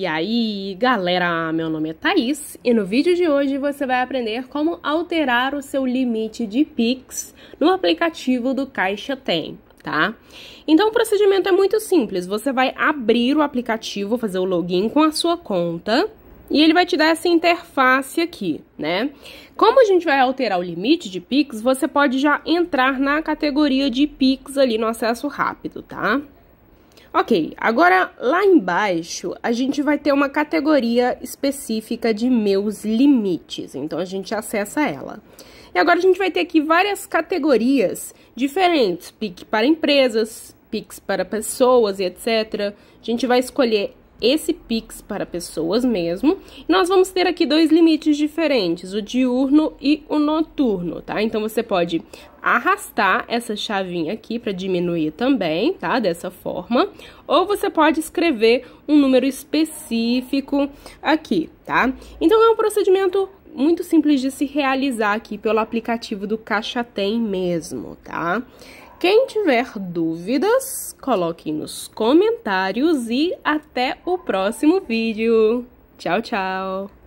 E aí, galera, meu nome é Thaís e no vídeo de hoje você vai aprender como alterar o seu limite de Pix no aplicativo do Caixa Tem, tá? Então o procedimento é muito simples, você vai abrir o aplicativo, fazer o login com a sua conta e ele vai te dar essa interface aqui, né? Como a gente vai alterar o limite de Pix, você pode já entrar na categoria de Pix ali no acesso rápido, tá? Ok, agora lá embaixo a gente vai ter uma categoria específica de meus limites, então a gente acessa ela. E agora a gente vai ter aqui várias categorias diferentes, PIC para empresas, PICs para pessoas e etc. A gente vai escolher esse Pix para pessoas mesmo. Nós vamos ter aqui dois limites diferentes, o diurno e o noturno, tá? Então você pode arrastar essa chavinha aqui para diminuir também, tá? Dessa forma. Ou você pode escrever um número específico aqui, tá? Então é um procedimento muito simples de se realizar aqui pelo aplicativo do Caixa Tem mesmo, tá? Quem tiver dúvidas, coloque nos comentários e até o próximo vídeo. Tchau, tchau!